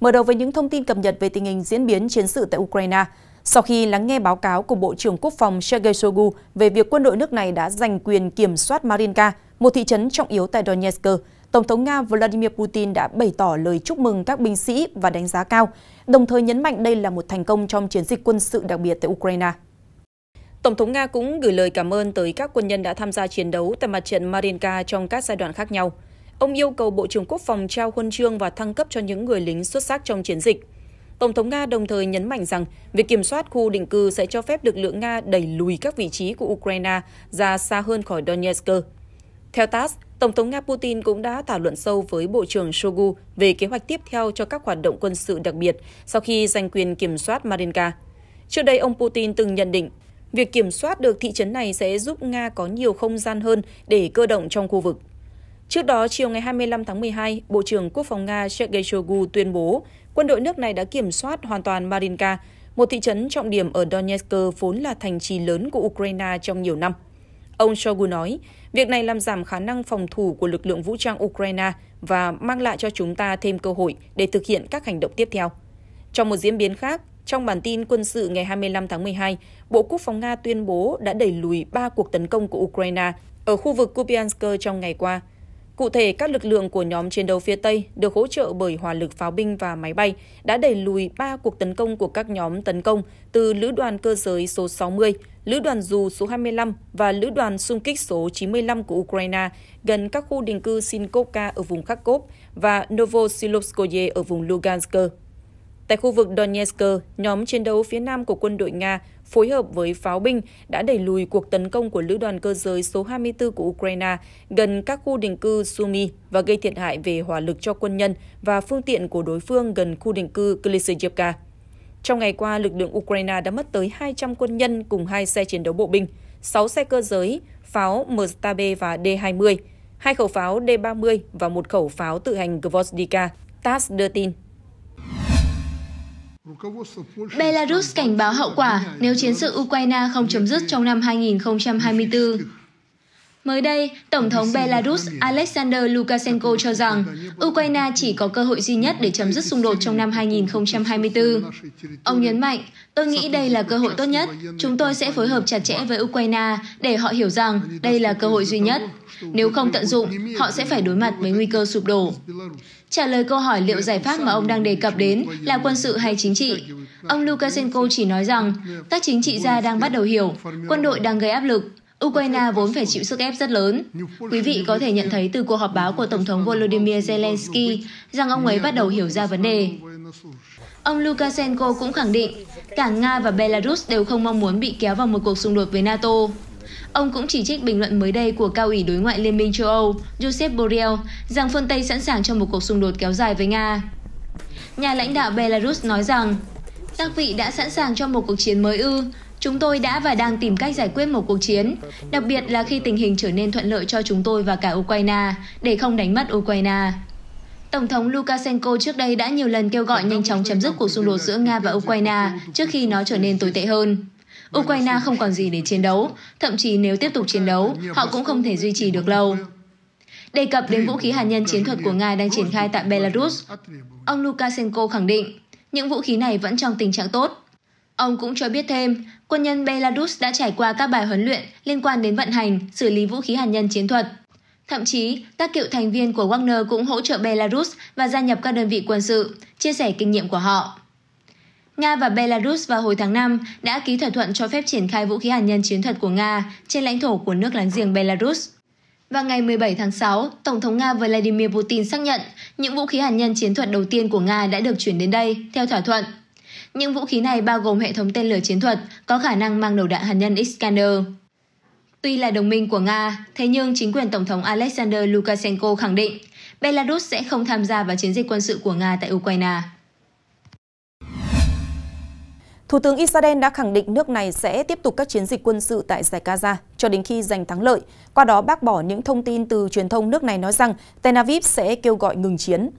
Mở đầu với những thông tin cập nhật về tình hình diễn biến chiến sự tại Ukraine. Sau khi lắng nghe báo cáo của Bộ trưởng Quốc phòng Sergei Shoigu về việc quân đội nước này đã giành quyền kiểm soát Marinka, một thị trấn trọng yếu tại Donetsk, Tổng thống Nga Vladimir Putin đã bày tỏ lời chúc mừng các binh sĩ và đánh giá cao, đồng thời nhấn mạnh đây là một thành công trong chiến dịch quân sự đặc biệt tại Ukraine. Tổng thống Nga cũng gửi lời cảm ơn tới các quân nhân đã tham gia chiến đấu tại mặt trận Marinka trong các giai đoạn khác nhau – Ông yêu cầu Bộ trưởng Quốc phòng trao huân chương và thăng cấp cho những người lính xuất sắc trong chiến dịch. Tổng thống Nga đồng thời nhấn mạnh rằng việc kiểm soát khu định cư sẽ cho phép lực lượng Nga đẩy lùi các vị trí của Ukraine ra xa hơn khỏi Donetsk. Theo TASS, Tổng thống Nga Putin cũng đã thảo luận sâu với Bộ trưởng Shogu về kế hoạch tiếp theo cho các hoạt động quân sự đặc biệt sau khi giành quyền kiểm soát Marinka. Trước đây, ông Putin từng nhận định việc kiểm soát được thị trấn này sẽ giúp Nga có nhiều không gian hơn để cơ động trong khu vực. Trước đó, chiều ngày 25 tháng 12, Bộ trưởng Quốc phòng Nga Sergei Shoigu tuyên bố quân đội nước này đã kiểm soát hoàn toàn Marinka, một thị trấn trọng điểm ở Donetsk vốn là thành trì lớn của Ukraine trong nhiều năm. Ông Shoigu nói, việc này làm giảm khả năng phòng thủ của lực lượng vũ trang Ukraine và mang lại cho chúng ta thêm cơ hội để thực hiện các hành động tiếp theo. Trong một diễn biến khác, trong bản tin quân sự ngày 25 tháng 12, Bộ Quốc phòng Nga tuyên bố đã đẩy lùi 3 cuộc tấn công của Ukraine ở khu vực Kupiansk trong ngày qua – Cụ thể, các lực lượng của nhóm chiến đấu phía Tây được hỗ trợ bởi hỏa lực pháo binh và máy bay đã đẩy lùi 3 cuộc tấn công của các nhóm tấn công từ Lữ đoàn Cơ giới số 60, Lữ đoàn Dù số 25 và Lữ đoàn xung kích số 95 của Ukraine gần các khu định cư Sinkovka ở vùng Kharkov và Novosilopskoye ở vùng Lugansk. Tại khu vực Donetsk, nhóm chiến đấu phía nam của quân đội Nga phối hợp với pháo binh đã đẩy lùi cuộc tấn công của lữ đoàn cơ giới số 24 của Ukraine gần các khu định cư Sumy và gây thiệt hại về hỏa lực cho quân nhân và phương tiện của đối phương gần khu định cư Klisichevka. Trong ngày qua, lực lượng Ukraine đã mất tới 200 quân nhân cùng hai xe chiến đấu bộ binh, 6 xe cơ giới, pháo MstaB và D-20, hai khẩu pháo D-30 và một khẩu pháo tự hành Gvozdika. TASS đưa tin. Belarus cảnh báo hậu quả nếu chiến sự Ukraine không chấm dứt trong năm 2024. Mới đây, Tổng thống Belarus Alexander Lukashenko cho rằng Ukraine chỉ có cơ hội duy nhất để chấm dứt xung đột trong năm 2024. Ông nhấn mạnh, tôi nghĩ đây là cơ hội tốt nhất. Chúng tôi sẽ phối hợp chặt chẽ với Ukraine để họ hiểu rằng đây là cơ hội duy nhất. Nếu không tận dụng, họ sẽ phải đối mặt với nguy cơ sụp đổ. Trả lời câu hỏi liệu giải pháp mà ông đang đề cập đến là quân sự hay chính trị, ông Lukashenko chỉ nói rằng các chính trị gia đang bắt đầu hiểu, quân đội đang gây áp lực, Ukraine vốn phải chịu sức ép rất lớn. Quý vị có thể nhận thấy từ cuộc họp báo của Tổng thống Volodymyr Zelensky rằng ông ấy bắt đầu hiểu ra vấn đề. Ông Lukashenko cũng khẳng định cả Nga và Belarus đều không mong muốn bị kéo vào một cuộc xung đột với NATO. Ông cũng chỉ trích bình luận mới đây của cao ủy đối ngoại Liên minh châu Âu Joseph Borrell rằng phương Tây sẵn sàng cho một cuộc xung đột kéo dài với Nga. Nhà lãnh đạo Belarus nói rằng, các vị đã sẵn sàng cho một cuộc chiến mới ư, chúng tôi đã và đang tìm cách giải quyết một cuộc chiến, đặc biệt là khi tình hình trở nên thuận lợi cho chúng tôi và cả Ukraine, để không đánh mất Ukraine. Tổng thống Lukashenko trước đây đã nhiều lần kêu gọi nhanh chóng chấm dứt cuộc xung đột giữa Nga và Ukraine trước khi nó trở nên tồi tệ hơn. Ukraine không còn gì để chiến đấu, thậm chí nếu tiếp tục chiến đấu, họ cũng không thể duy trì được lâu. Đề cập đến vũ khí hạt nhân chiến thuật của Nga đang triển khai tại Belarus, ông Lukashenko khẳng định những vũ khí này vẫn trong tình trạng tốt. Ông cũng cho biết thêm, quân nhân Belarus đã trải qua các bài huấn luyện liên quan đến vận hành, xử lý vũ khí hạt nhân chiến thuật. Thậm chí, các cựu thành viên của Wagner cũng hỗ trợ Belarus và gia nhập các đơn vị quân sự, chia sẻ kinh nghiệm của họ. Nga và Belarus vào hồi tháng 5 đã ký thỏa thuận cho phép triển khai vũ khí hạt nhân chiến thuật của Nga trên lãnh thổ của nước láng giềng Belarus. Và ngày 17 tháng 6, Tổng thống Nga Vladimir Putin xác nhận những vũ khí hạt nhân chiến thuật đầu tiên của Nga đã được chuyển đến đây, theo thỏa thuận. Những vũ khí này bao gồm hệ thống tên lửa chiến thuật có khả năng mang đầu đạn hạt nhân Iskander. Tuy là đồng minh của Nga, thế nhưng chính quyền Tổng thống Alexander Lukashenko khẳng định Belarus sẽ không tham gia vào chiến dịch quân sự của Nga tại Ukraine. Thủ tướng Israel đã khẳng định nước này sẽ tiếp tục các chiến dịch quân sự tại giải Gaza cho đến khi giành thắng lợi, qua đó bác bỏ những thông tin từ truyền thông nước này nói rằng Tel Aviv sẽ kêu gọi ngừng chiến.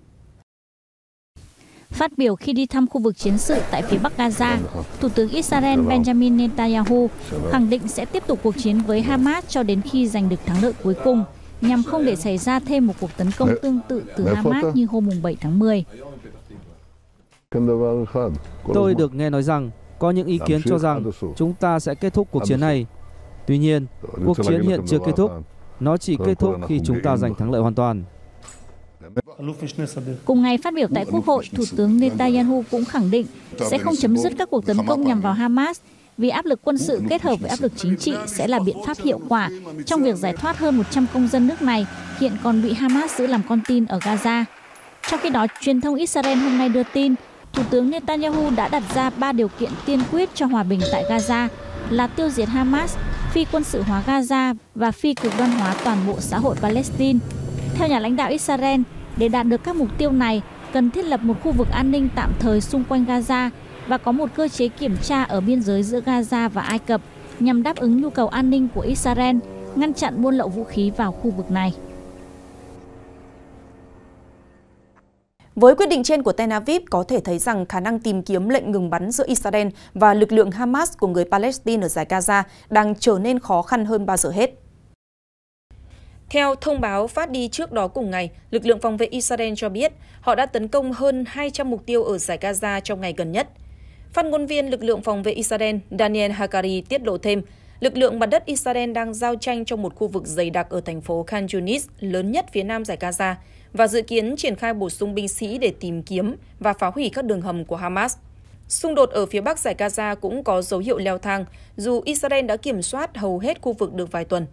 Phát biểu khi đi thăm khu vực chiến sự tại phía Bắc Gaza, Thủ tướng Israel Benjamin Netanyahu khẳng định sẽ tiếp tục cuộc chiến với Hamas cho đến khi giành được thắng lợi cuối cùng, nhằm không để xảy ra thêm một cuộc tấn công tương tự từ Hamas như hôm 7 tháng 10. Tôi được nghe nói rằng có những ý kiến cho rằng chúng ta sẽ kết thúc cuộc chiến này. Tuy nhiên, cuộc chiến hiện chưa kết thúc. Nó chỉ kết thúc khi chúng ta giành thắng lợi hoàn toàn. Cùng ngày phát biểu tại Quốc hội, Thủ tướng Netanyahu cũng khẳng định sẽ không chấm dứt các cuộc tấn công nhằm vào Hamas vì áp lực quân sự kết hợp với áp lực chính trị sẽ là biện pháp hiệu quả trong việc giải thoát hơn 100 công dân nước này hiện còn bị Hamas giữ làm con tin ở Gaza. Trong khi đó, truyền thông Israel hôm nay đưa tin Thủ tướng Netanyahu đã đặt ra ba điều kiện tiên quyết cho hòa bình tại Gaza là tiêu diệt Hamas, phi quân sự hóa Gaza và phi cực đoan hóa toàn bộ xã hội Palestine. Theo nhà lãnh đạo Israel, để đạt được các mục tiêu này, cần thiết lập một khu vực an ninh tạm thời xung quanh Gaza và có một cơ chế kiểm tra ở biên giới giữa Gaza và Ai Cập nhằm đáp ứng nhu cầu an ninh của Israel, ngăn chặn buôn lậu vũ khí vào khu vực này. Với quyết định trên của Tel Aviv có thể thấy rằng khả năng tìm kiếm lệnh ngừng bắn giữa Israel và lực lượng Hamas của người Palestine ở giải Gaza đang trở nên khó khăn hơn bao giờ hết. Theo thông báo phát đi trước đó cùng ngày, lực lượng phòng vệ Israel cho biết họ đã tấn công hơn 200 mục tiêu ở giải Gaza trong ngày gần nhất. Phát ngôn viên lực lượng phòng vệ Israel Daniel Hakari tiết lộ thêm, lực lượng mặt đất Israel đang giao tranh trong một khu vực dày đặc ở thành phố Khan Yunis, lớn nhất phía nam giải Gaza, và dự kiến triển khai bổ sung binh sĩ để tìm kiếm và phá hủy các đường hầm của Hamas. Xung đột ở phía bắc giải Gaza cũng có dấu hiệu leo thang, dù Israel đã kiểm soát hầu hết khu vực được vài tuần.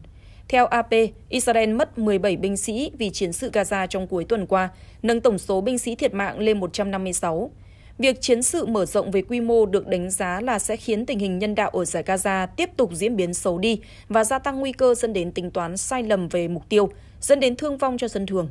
Theo AP, Israel mất 17 binh sĩ vì chiến sự Gaza trong cuối tuần qua, nâng tổng số binh sĩ thiệt mạng lên 156. Việc chiến sự mở rộng về quy mô được đánh giá là sẽ khiến tình hình nhân đạo ở giải Gaza tiếp tục diễn biến xấu đi và gia tăng nguy cơ dẫn đến tính toán sai lầm về mục tiêu, dẫn đến thương vong cho dân thường.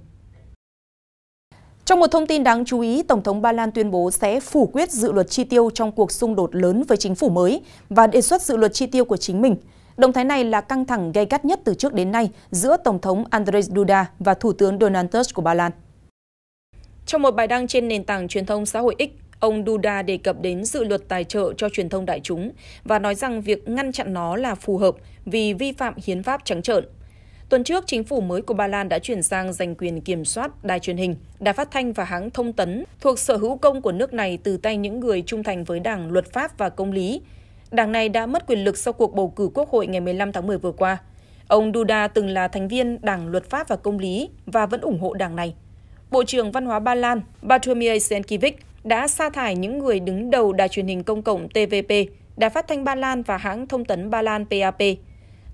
Trong một thông tin đáng chú ý, Tổng thống Ba Lan tuyên bố sẽ phủ quyết dự luật chi tiêu trong cuộc xung đột lớn với chính phủ mới và đề xuất dự luật chi tiêu của chính mình. Động thái này là căng thẳng gay gắt nhất từ trước đến nay giữa Tổng thống Andrzej Duda và Thủ tướng Donald Tusk của Ba Lan. Trong một bài đăng trên nền tảng truyền thông xã hội X, ông Duda đề cập đến dự luật tài trợ cho truyền thông đại chúng và nói rằng việc ngăn chặn nó là phù hợp vì vi phạm hiến pháp trắng trợn. Tuần trước, chính phủ mới của Ba Lan đã chuyển sang giành quyền kiểm soát đài truyền hình, đài phát thanh và hãng thông tấn thuộc sở hữu công của nước này từ tay những người trung thành với đảng luật pháp và công lý. Đảng này đã mất quyền lực sau cuộc bầu cử quốc hội ngày 15 tháng 10 vừa qua. Ông Duda từng là thành viên Đảng Luật pháp và Công lý và vẫn ủng hộ đảng này. Bộ trưởng Văn hóa Ba Lan Bartomiej Sienkiewicz đã sa thải những người đứng đầu đài truyền hình công cộng TVP, đài phát thanh Ba Lan và hãng thông tấn Ba Lan PAP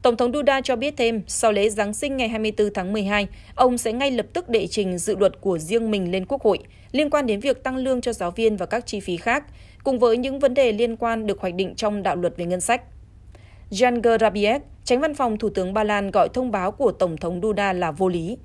Tổng thống Duda cho biết thêm, sau lễ Giáng sinh ngày 24 tháng 12, ông sẽ ngay lập tức đệ trình dự luật của riêng mình lên Quốc hội liên quan đến việc tăng lương cho giáo viên và các chi phí khác, cùng với những vấn đề liên quan được hoạch định trong đạo luật về ngân sách. Jan Grabiec, tránh văn phòng Thủ tướng Ba Lan gọi thông báo của Tổng thống Duda là vô lý.